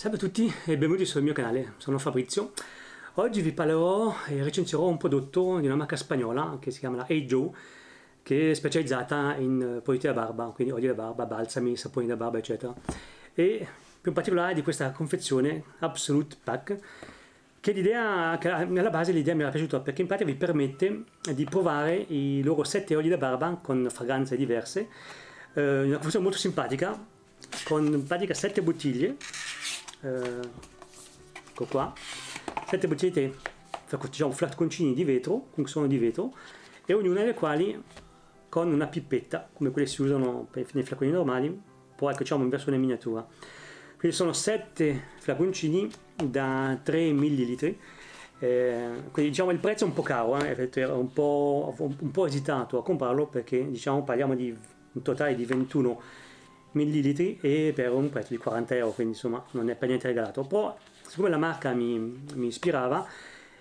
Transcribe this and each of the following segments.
Salve a tutti e benvenuti sul mio canale, sono Fabrizio. Oggi vi parlerò e recensirò un prodotto di una marca spagnola che si chiama la Hey che è specializzata in eh, prodotti da barba, quindi olio da barba, balsami, saponi da barba, eccetera. E più in particolare di questa confezione Absolute Pack, che l'idea, alla base l'idea mi era piaciuta perché in pratica vi permette di provare i loro 7 oli da barba con fragranze diverse, eh, una confezione molto simpatica, con in pratica 7 bottiglie eh, ecco qua sette boccette diciamo flatconcini di vetro comunque sono di vetro e ognuna delle quali con una pippetta come quelle si usano nei flaconi normali poi ecco diciamo in versione miniatura quindi sono 7 flaconcini da 3 ml eh, quindi diciamo il prezzo è un po' caro eh, era un po', un po' esitato a comprarlo perché diciamo parliamo di un totale di 21 millilitri e per un prezzo di 40 euro, quindi insomma non è per niente regalato. Però siccome la marca mi, mi ispirava,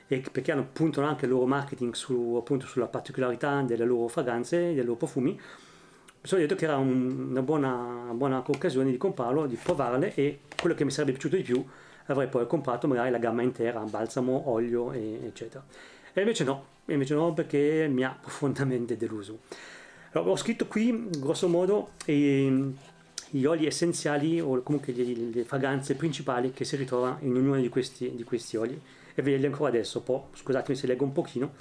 e perché hanno puntano anche il loro marketing su, appunto, sulla particolarità delle loro fragranze, dei loro profumi, mi sono detto che era un, una, buona, una buona occasione di comprarlo, di provarle e quello che mi sarebbe piaciuto di più avrei poi comprato magari la gamma intera, balsamo, olio, e, eccetera. E invece no, invece no perché mi ha profondamente deluso. ho scritto qui, grosso modo, ehm, gli oli essenziali o comunque le, le fragranze principali che si ritrova in ognuno di questi, di questi oli e ve li leggo ancora adesso, po', scusatemi se leggo un pochino.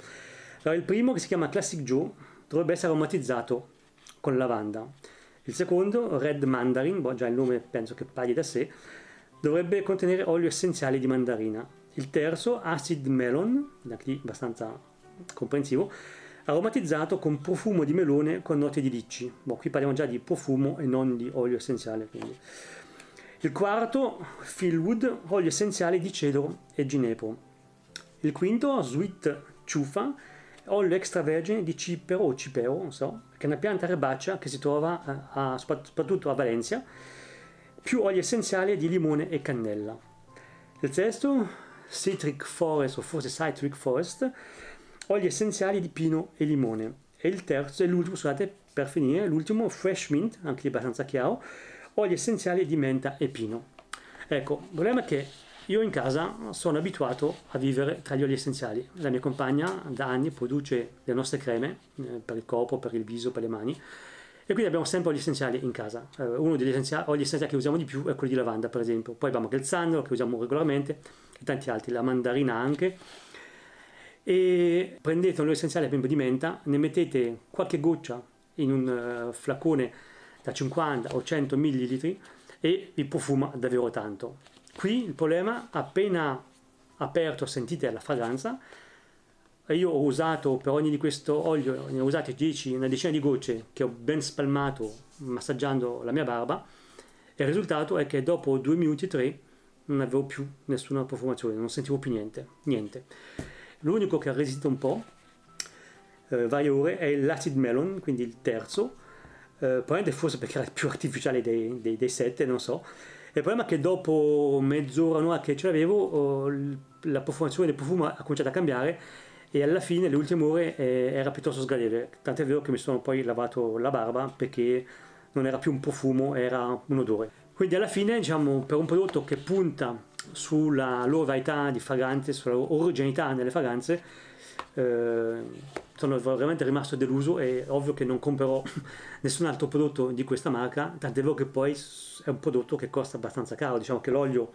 Allora, il primo che si chiama Classic Joe dovrebbe essere aromatizzato con lavanda. Il secondo, Red Mandarin, boh, già il nome penso che paghi da sé, dovrebbe contenere olio essenziale di mandarina. Il terzo, Acid Melon, da qui abbastanza comprensivo, aromatizzato con profumo di melone con note di licci. Boh, qui parliamo già di profumo e non di olio essenziale. Quindi. Il quarto, Fillwood, olio essenziale di cedro e ginepro. Il quinto, Sweet Ciufa, olio extravergine di cipero o cipero, non so, che è una pianta erbacea che si trova eh, a, a, soprattutto a Valencia, più olio essenziale di limone e cannella. Il sesto, Citric Forest, o forse Citric Forest, oli essenziali di pino e limone. E il terzo, e l'ultimo, scusate, per finire, l'ultimo, fresh mint, anche lì abbastanza chiaro, oli essenziali di menta e pino. Ecco, il problema è che io in casa sono abituato a vivere tra gli oli essenziali. La mia compagna da anni produce le nostre creme eh, per il corpo, per il viso, per le mani e quindi abbiamo sempre oli essenziali in casa. Eh, uno degli essenziali, oli essenziali che usiamo di più è quello di lavanda, per esempio. Poi abbiamo anche il sandalo che usiamo regolarmente e tanti altri, la mandarina anche e prendete un olio essenziale di menta, ne mettete qualche goccia in un eh, flacone da 50 o 100 ml e vi profuma davvero tanto. Qui il problema, appena aperto sentite la fragranza, io ho usato per ogni di questo olio, ne ho usate 10, una decina di gocce che ho ben spalmato massaggiando la mia barba e il risultato è che dopo 2 minuti e 3 non avevo più nessuna profumazione, non sentivo più niente, niente l'unico che resiste un po', eh, varie ore, è l'acid melon, quindi il terzo, eh, probabilmente forse perché era il più artificiale dei, dei, dei sette, non so. Il problema è che dopo mezz'ora, un'ora che ce l'avevo, oh, la profumazione del profumo ha cominciato a cambiare e alla fine, le ultime ore, eh, era piuttosto sgradevole. Tant'è vero che mi sono poi lavato la barba perché non era più un profumo, era un odore. Quindi alla fine, diciamo, per un prodotto che punta sulla loro varietà di fragranze, sulla loro originalità nelle fragranze, eh, sono veramente rimasto deluso e ovvio che non comprerò nessun altro prodotto di questa marca, tant'è vero che poi è un prodotto che costa abbastanza caro, diciamo che l'olio,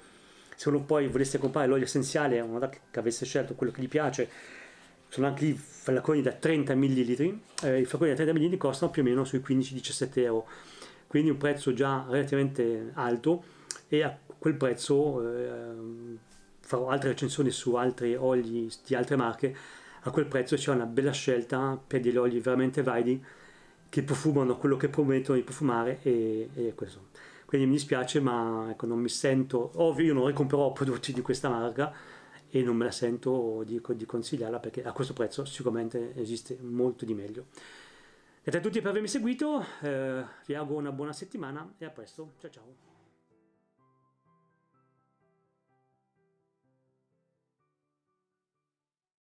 se uno poi volesse comprare l'olio essenziale, una volta che avesse scelto quello che gli piace, sono anche lì flaconi da 30 ml, eh, i flaconi da 30 ml costano più o meno sui 15-17 euro, quindi un prezzo già relativamente alto e a quel prezzo, eh, farò altre recensioni su altri oli di altre marche, a quel prezzo c'è una bella scelta per degli oli veramente validi che profumano quello che promettono di profumare e, e questo. Quindi mi dispiace ma ecco, non mi sento, ovvio io non ricomperò prodotti di questa marca e non me la sento di, di consigliarla perché a questo prezzo sicuramente esiste molto di meglio. Grazie a tutti per avermi seguito, eh, vi auguro una buona settimana e a presto, ciao ciao!